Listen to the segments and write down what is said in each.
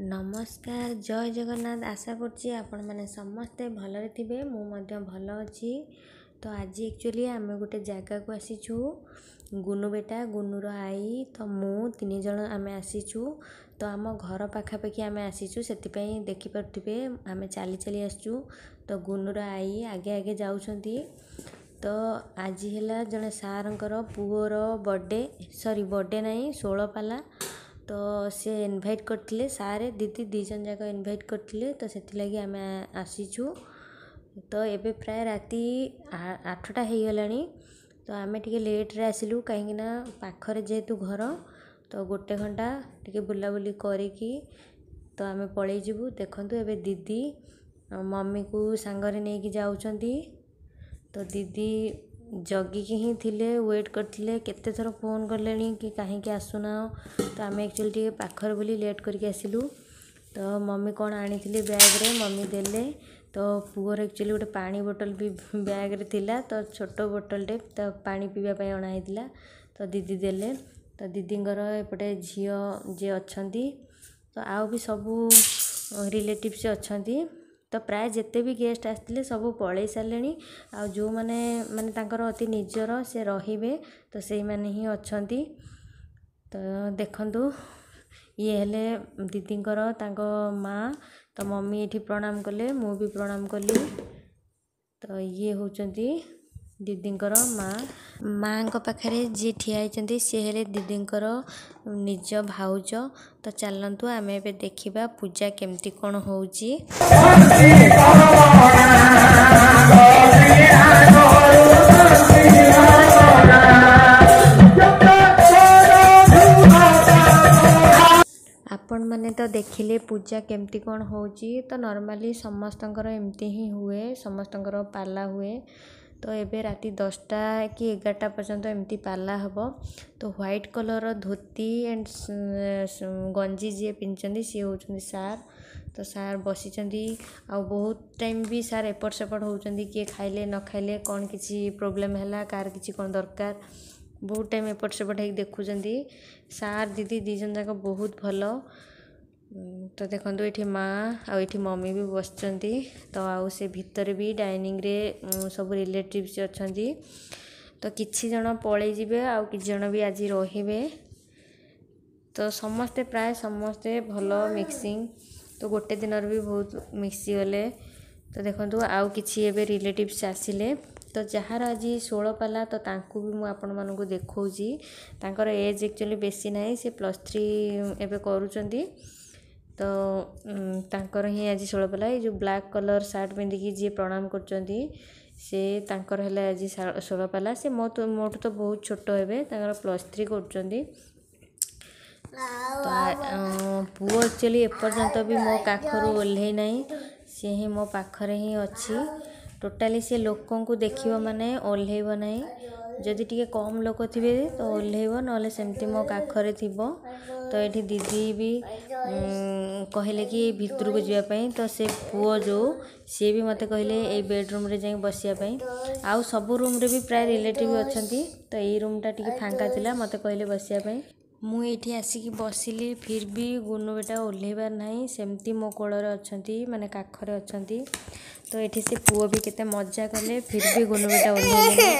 ନମସ୍କାର ଜୟ ଜଗନ୍ନାଥ ଆଶା କରୁଛି ଆପଣମାନେ ସମସ୍ତେ ଭଲରେ ଥିବେ ମୁଁ ମଧ୍ୟ ଭଲ ଅଛି ତ ଆଜି ଆକ୍ଚୁଆଲି ଆମେ ଗୋଟେ ଜାଗାକୁ ଆସିଛୁ ଗୁନୁ ବେଟା ଗୁନୁର ଆଈ ତ ମୁଁ ତିନି ଜଣ ଆମେ ଆସିଛୁ ତ ଆମ ଘର ପାଖାପାଖି ଆମେ ଆସିଛୁ ସେଥିପାଇଁ ଦେଖିପାରୁଥିବେ ଆମେ ଚାଲି ଚାଲି ଆସିଛୁ ତ ଗୁନୁର ଆଈ ଆଗେ ଆଗେ ଯାଉଛନ୍ତି ତ ଆଜି ହେଲା ଜଣେ ସାର୍ଙ୍କର ପୁଅର ବର୍ଥଡ଼େ ସରି ବର୍ଥଡ଼େ ନାହିଁ ଷୋଳ ପାଲା ତ ସେ ଇନଭାଇଟ୍ କରିଥିଲେ ସାର୍ ଦିଦି ଦୁଇ ଜଣ ଯାକ ଇନଭାଇଟ୍ କରିଥିଲେ ତ ସେଥିଲାଗି ଆମେ ଆସିଛୁ ତ ଏବେ ପ୍ରାୟ ରାତି ଆଠଟା ହେଇଗଲାଣି ତ ଆମେ ଟିକେ ଲେଟ୍ରେ ଆସିଲୁ କାହିଁକିନା ପାଖରେ ଯେହେତୁ ଘର ତ ଗୋଟେ ଘଣ୍ଟା ଟିକେ ବୁଲାବୁଲି କରିକି ତ ଆମେ ପଳେଇଯିବୁ ଦେଖନ୍ତୁ ଏବେ ଦିଦି ମମିକୁ ସାଙ୍ଗରେ ନେଇକି ଯାଉଛନ୍ତି ତ ଦିଦି ଜଗିକି ହିଁ ଥିଲେ ୱେଟ୍ କରିଥିଲେ କେତେଥର ଫୋନ୍ କଲେଣି କି କାହିଁକି ଆସୁନାହଁ ତ ଆମେ ଆକ୍ଚୁଆଲି ଟିକେ ପାଖରେ ବୋଲି ଲେଟ୍ କରିକି ଆସିଲୁ ତ ମମି କ'ଣ ଆଣିଥିଲି ବ୍ୟାଗ୍ରେ ମମି ଦେଲେ ତ ପୁଅର ଆକ୍ଚୁଆଲି ଗୋଟେ ପାଣି ବୋଟଲ ବି ବ୍ୟାଗ୍ରେ ଥିଲା ତ ଛୋଟ ବୋଟଲଟେ ତ ପାଣି ପିଇବା ପାଇଁ ଅଣା ହେଇଥିଲା ତ ଦିଦି ଦେଲେ ତ ଦିଦିଙ୍କର ଏପଟେ ଝିଅ ଯିଏ ଅଛନ୍ତି ତ ଆଉ ବି ସବୁ ରିଲେଟିଭ୍ସ ଅଛନ୍ତି ତ ପ୍ରାୟ ଯେତେ ବି ଗେଷ୍ଟ ଆସିଥିଲେ ସବୁ ପଳାଇ ସାରିଲେଣି ଆଉ ଯେଉଁମାନେ ମାନେ ତାଙ୍କର ଅତି ନିଜର ସେ ରହିବେ ତ ସେଇମାନେ ହିଁ ଅଛନ୍ତି ତ ଦେଖନ୍ତୁ ଇଏ ହେଲେ ଦିଦିଙ୍କର ତାଙ୍କ ମାଆ ତ ମମି ଏଠି ପ୍ରଣାମ କଲେ ମୁଁ ବି ପ୍ରଣାମ କଲି ତ ଇଏ ହେଉଛନ୍ତି ଦିଦିଙ୍କର ମାଆ ମାଆଙ୍କ ପାଖରେ ଯିଏ ଠିଆ ହେଇଛନ୍ତି ସିଏ ହେଲେ ଦିଦିଙ୍କର ନିଜ ଭାଉଜ ତ ଚାଲନ୍ତୁ ଆମେ ଏବେ ଦେଖିବା ପୂଜା କେମିତି କ'ଣ ହେଉଛି ଆପଣମାନେ ତ ଦେଖିଲେ ପୂଜା କେମିତି କ'ଣ ହେଉଛି ତ ନର୍ମାଲି ସମସ୍ତଙ୍କର ଏମିତି ହିଁ ହୁଏ ସମସ୍ତଙ୍କର ପାଲା ହୁଏ ତ ଏବେ ରାତି ଦଶଟା କି ଏଗାରଟା ପର୍ଯ୍ୟନ୍ତ ଏମିତି ପାଲା ହେବ ତ ହ୍ୱାଇଟ୍ କଲର୍ର ଧୋତି ଆଣ୍ଡ ଗଞ୍ଜି ଯିଏ ପିନ୍ଧିଛନ୍ତି ସିଏ ହେଉଛନ୍ତି ସାର୍ ତ ସାର୍ ବସିଛନ୍ତି ଆଉ ବହୁତ ଟାଇମ୍ ବି ସାର୍ ଏପଟ ସେପଟ ହେଉଛନ୍ତି କିଏ ଖାଇଲେ ନ ଖାଇଲେ କ'ଣ କିଛି ପ୍ରୋବ୍ଲେମ୍ ହେଲା କାହାର କିଛି କ'ଣ ଦରକାର ବହୁତ ଟାଇମ୍ ଏପଟ ସେପଟ ହେଇକି ଦେଖୁଛନ୍ତି ସାର୍ ଦିଦି ଦୁଇଜଣ ଯାକ ବହୁତ ଭଲ ତ ଦେଖନ୍ତୁ ଏଠି ମା' ଆଉ ଏଠି ମମି ବି ବସିଛନ୍ତି ତ ଆଉ ସେ ଭିତରେ ବି ଡାଇନିଂରେ ସବୁ ରିଲେଟିଭ୍ସ ଅଛନ୍ତି ତ କିଛି ଜଣ ପଳେଇ ଯିବେ ଆଉ କିଛି ଜଣ ବି ଆଜି ରହିବେ ତ ସମସ୍ତେ ପ୍ରାୟ ସମସ୍ତେ ଭଲ ମିକ୍ସିଂ ତ ଗୋଟେ ଦିନରେ ବି ବହୁତ ମିଶିଗଲେ ତ ଦେଖନ୍ତୁ ଆଉ କିଛି ଏବେ ରିଲେଟିଭ୍ସ ଆସିଲେ ତ ଯାହାର ଆଜି ଷୋହଳ ପାଲା ତ ତାଙ୍କୁ ବି ମୁଁ ଆପଣମାନଙ୍କୁ ଦେଖାଉଛି ତାଙ୍କର ଏଜ୍ ଆକ୍ଚୁଆଲି ବେଶୀ ନାହିଁ ସେ ପ୍ଲସ୍ ଥ୍ରୀ ଏବେ କରୁଛନ୍ତି ତ ତାଙ୍କର ହିଁ ଆଜି ଷୋଳ ପାଲା ଏଇ ଯେଉଁ ବ୍ଲାକ୍ କଲର୍ ସାର୍ଟ ପିନ୍ଧିକି ଯିଏ ପ୍ରଣାମ କରୁଛନ୍ତି ସେ ତାଙ୍କର ହେଲା ଆଜି ଷୋଳ ପାଲା ସେ ମୋ ମୋଠୁ ତ ବହୁତ ଛୋଟ ହେବେ ତାଙ୍କର ପ୍ଲସ୍ ଥ୍ରୀ କରୁଛନ୍ତି ପୁଅ ଆକ୍ଚୁଆଲି ଏପର୍ଯ୍ୟନ୍ତ ବି ମୋ କାଖରୁ ଓହ୍ଲେଇ ନାହିଁ ସିଏ ହିଁ ମୋ ପାଖରେ ହିଁ ଅଛି ଟୋଟାଲି ସେ ଲୋକଙ୍କୁ ଦେଖିବ ମାନେ ଓହ୍ଲେଇବ ନାହିଁ ଯଦି ଟିକେ କମ୍ ଲୋକ ଥିବେ ତ ଓହ୍ଲେଇବ ନହେଲେ ସେମିତି ମୋ କାଖରେ ଥିବ ତ ଏଠି ଦିଦି ବି କହିଲେ କି ଭିତରକୁ ଯିବା ପାଇଁ ତ ସେ ପୁଅ ଯେଉଁ ସିଏ ବି ମୋତେ କହିଲେ ଏଇ ବେଡ଼ରୁମ୍ରେ ଯାଇ ବସିବା ପାଇଁ ଆଉ ସବୁ ରୁମ୍ରେ ବି ପ୍ରାୟ ରିଲେଟିଭ୍ ଅଛନ୍ତି ତ ଏଇ ରୁମ୍ଟା ଟିକେ ଫାଙ୍କା ଥିଲା ମୋତେ କହିଲେ ବସିବା ପାଇଁ ମୁଁ ଏଇଠି ଆସିକି ବସିଲି ଫିର୍ ବି ଗୁନୁ ବେଟା ଓହ୍ଲେଇବାର ନାହିଁ ସେମିତି ମୋ କୋଳରେ ଅଛନ୍ତି ମାନେ କାଖରେ ଅଛନ୍ତି ତ ଏଠି ସେ ପୁଅ ବି କେତେ ମଜା କଲେ ଫିର୍ ବି ଗୁନୁ ବେଟା ଓହ୍ଲେଇଲେ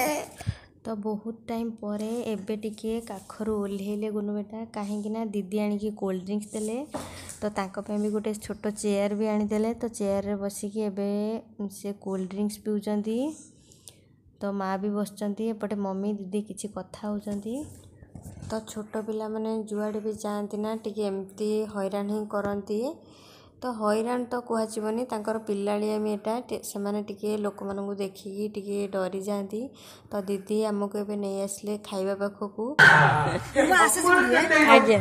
ତ ବହୁତ ଟାଇମ୍ ପରେ ଏବେ ଟିକିଏ କାଖରୁ ଓହ୍ଲେଇଲେ ଗୁନୁ ବେଟା କାହିଁକିନା ଦିଦି ଆଣିକି କୋଲ୍ଡ ଡ୍ରିଙ୍କସ୍ ଦେଲେ ତ ତାଙ୍କ ପାଇଁ ବି ଗୋଟେ ଛୋଟ ଚେୟାର୍ ବି ଆଣିଦେଲେ ତ ଚେୟାର୍ରେ ବସିକି ଏବେ ସେ କୋଲ୍ଡ ଡ୍ରିଙ୍କସ୍ ପିଉଛନ୍ତି ତ ମାଆ ବି ବସିଛନ୍ତି ଏପଟେ ମମି ଦିଦି କିଛି କଥା ହେଉଛନ୍ତି ତ ଛୋଟ ପିଲାମାନେ ଯୁଆଡ଼େ ବି ଯାଆନ୍ତି ନା ଟିକେ ଏମିତି ହଇରାଣ ହିଁ କରନ୍ତି ତ ହଇରାଣ ତ କୁହାଯିବନି ତାଙ୍କର ପିଲାଳିଆମି ଏଇଟା ସେମାନେ ଟିକେ ଲୋକମାନଙ୍କୁ ଦେଖିକି ଟିକେ ଡରିଯାଆନ୍ତି ତ ଦିଦି ଆମକୁ ଏବେ ନେଇ ଆସିଲେ ଖାଇବା ପାଖକୁ ଆଜ୍ଞା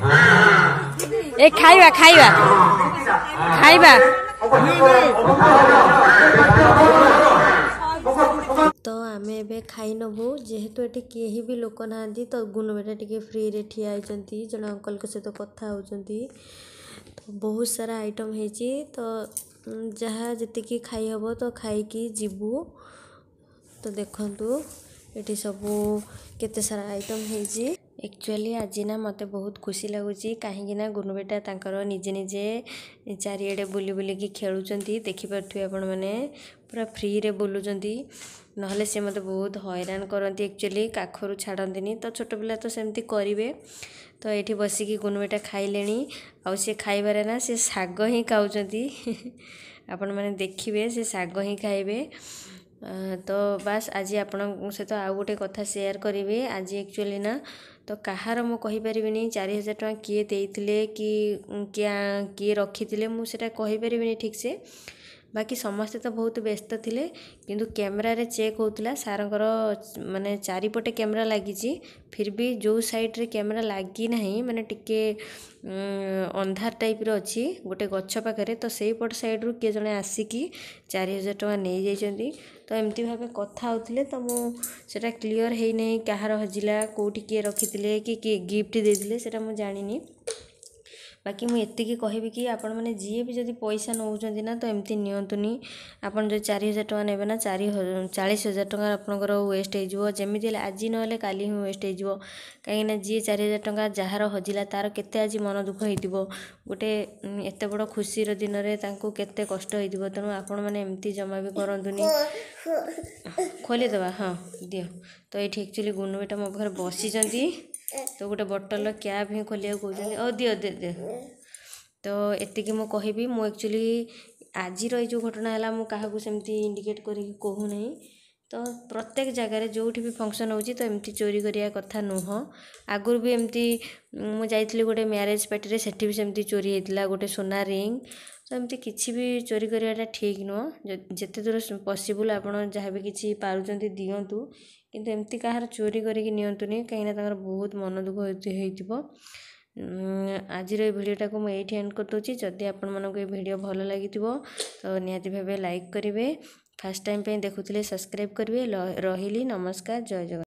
ଏ ଖାଇବା ଖାଇବା ଖାଇବା ତ ଆମେ ଏବେ ଖାଇନେବୁ ଯେହେତୁ ଏଠି କେହି ବି ଲୋକ ନାହାନ୍ତି ତ ଗୁନବେଟା ଟିକେ ଫ୍ରିରେ ଠିଆ ହେଇଛନ୍ତି ଜଣେ ଅଙ୍କଲଙ୍କ ସହିତ କଥା ହେଉଛନ୍ତି ବହୁତ ସାରା ଆଇଟମ୍ ହେଇଛି ତ ଯାହା ଯେତିକି ଖାଇହେବ ତ ଖାଇକି ଯିବୁ ତ ଦେଖନ୍ତୁ ଏଠି ସବୁ କେତେ ସାରା ଆଇଟମ୍ ହେଇଛି ଆକ୍ଚୁଆଲି ଆଜି ନା ମୋତେ ବହୁତ ଖୁସି ଲାଗୁଛି କାହିଁକିନା ଗୁନୁ ବେଟା ତାଙ୍କର ନିଜେ ନିଜେ ଚାରିଆଡ଼େ ବୁଲି ବୁଲିକି ଖେଳୁଛନ୍ତି ଦେଖିପାରୁଥିବେ ଆପଣମାନେ ପୁରା ଫ୍ରିରେ ବୁଲୁଛନ୍ତି ନହେଲେ ସେ ମୋତେ ବହୁତ ହଇରାଣ କରନ୍ତି ଆକ୍ଚୁଆଲି କାଖରୁ ଛାଡ଼ନ୍ତିନି ତ ଛୋଟ ପିଲା ତ ସେମିତି କରିବେ ତ ଏଇଠି ବସିକି ଗୁନବେଟା ଖାଇଲେଣି ଆଉ ସେ ଖାଇବାରେ ନା ସେ ଶାଗ ହିଁ ଖାଉଛନ୍ତି ଆପଣମାନେ ଦେଖିବେ ସେ ଶାଗ ହିଁ ଖାଇବେ ତ ବାସ୍ ଆଜି ଆପଣଙ୍କ ସହିତ ଆଉ ଗୋଟେ କଥା ସେୟାର କରିବି ଆଜି ଆକ୍ଚୁଆଲି ନା ତ କାହାର ମୁଁ କହିପାରିବିନି ଚାରି ହଜାର ଟଙ୍କା କିଏ ଦେଇଥିଲେ କି କିଏ କିଏ ରଖିଥିଲେ ମୁଁ ସେଇଟା କହିପାରିବିନି ଠିକ୍ସେ ବାକି ସମସ୍ତେ ତ ବହୁତ ବ୍ୟସ୍ତ ଥିଲେ କିନ୍ତୁ କ୍ୟାମେରାରେ ଚେକ୍ ହେଉଥିଲା ସାର୍ଙ୍କର ମାନେ ଚାରିପଟେ କ୍ୟାମେରା ଲାଗିଛି ଫିର୍ ବି ଯେଉଁ ସାଇଡ଼୍ରେ କ୍ୟାମେରା ଲାଗିନାହିଁ ମାନେ ଟିକେ ଅନ୍ଧାର ଟାଇପ୍ର ଅଛି ଗୋଟେ ଗଛ ପାଖରେ ତ ସେଇପଟ ସାଇଡ଼୍ରୁ କିଏ ଜଣେ ଆସିକି ଚାରି ହଜାର ଟଙ୍କା ନେଇଯାଇଛନ୍ତି ତ ଏମିତି ଭାବେ କଥା ହେଉଥିଲେ ତ ମୁଁ ସେଇଟା କ୍ଲିଅର୍ ହେଇନାହିଁ କାହାର ହଜିଲା କେଉଁଠି କିଏ ରଖିଥିଲେ କି କିଏ ଗିଫ୍ଟ ଦେଇଥିଲେ ସେଇଟା ମୁଁ ଜାଣିନି ବାକି ମୁଁ ଏତିକି କହିବି କି ଆପଣମାନେ ଯିଏ ବି ଯଦି ପଇସା ନେଉଛନ୍ତି ନା ତ ଏମିତି ନିଅନ୍ତୁନି ଆପଣ ଯଦି ଚାରି ହଜାର ଟଙ୍କା ନେବେ ନା ଚାରି ଚାଳିଶ ହଜାର ଟଙ୍କା ଆପଣଙ୍କର ୱେଷ୍ଟ ହେଇଯିବ ଯେମିତି ହେଲେ ଆଜି ନହେଲେ କାଲି ହିଁ ୱେଷ୍ଟ ହେଇଯିବ କାହିଁକିନା ଯିଏ ଚାରି ହଜାର ଟଙ୍କା ଯାହାର ହଜିଲା ତା'ର କେତେ ଆଜି ମନ ଦୁଃଖ ହେଇଥିବ ଗୋଟେ ଏତେ ବଡ଼ ଖୁସିର ଦିନରେ ତାଙ୍କୁ କେତେ କଷ୍ଟ ହେଇଥିବ ତେଣୁ ଆପଣମାନେ ଏମିତି ଜମା ବି କରନ୍ତୁନି ଖୋଲିଦେବା ହଁ ଦିଅ ତ ଏଇଠି ଆକ୍ଚୁଆଲି ଗୁନୁବେଟା ମୋ ପାଖରେ ବସିଛନ୍ତି ତ ଗୋଟେ ବଟଲ୍ର କ୍ୟାବ୍ ହିଁ ଖୋଲିବାକୁ କହୁଛନ୍ତି ଓ ଦିଅ ଦିଅ ଦିଅ ତ ଏତିକି ମୁଁ କହିବି ମୁଁ ଆକ୍ଚୁଆଲି ଆଜିର ଏଇ ଯେଉଁ ଘଟଣା ହେଲା ମୁଁ କାହାକୁ ସେମିତି ଇଣ୍ଡିକେଟ୍ କରିକି କହୁନାହିଁ ତ ପ୍ରତ୍ୟେକ ଜାଗାରେ ଯେଉଁଠି ବି ଫଙ୍କସନ୍ ହେଉଛି ତ ଏମିତି ଚୋରି କରିବା କଥା ନୁହଁ ଆଗରୁ ବି ଏମିତି ମୁଁ ଯାଇଥିଲି ଗୋଟେ ମ୍ୟାରେଜ୍ ପାର୍ଟିରେ ସେଠି ବି ସେମିତି ଚୋରି ହେଇଥିଲା ଗୋଟେ ସୁନା ରିଙ୍ଗ ତ ଏମିତି କିଛି ବି ଚୋରି କରିବାଟା ଠିକ୍ ନୁହଁ ଯେତେ ଦୂର ପସିବୁଲ୍ ଆପଣ ଯାହା ବି କିଛି ପାରୁଛନ୍ତି ଦିଅନ୍ତୁ କିନ୍ତୁ ଏମିତି କାହାର ଚୋରି କରିକି ନିଅନ୍ତୁନି କାହିଁକିନା ତାଙ୍କର ବହୁତ ମନ ଦୁଃଖ ହେଇଥିବ ଆଜିର ଏ ଭିଡ଼ିଓଟାକୁ ମୁଁ ଏଇଠି ଏଣ୍ଡ କରିଦେଉଛି ଯଦି ଆପଣମାନଙ୍କୁ ଏ ଭିଡ଼ିଓ ଭଲ ଲାଗିଥିବ ତ ନିହାତି ଭାବେ ଲାଇକ୍ କରିବେ ଫାର୍ଷ୍ଟ ଟାଇମ୍ ପାଇଁ ଦେଖୁଥିଲେ ସବସ୍କ୍ରାଇବ୍ କରିବେ ରହିଲି ନମସ୍କାର ଜୟ ଜଗନ୍ନାଥ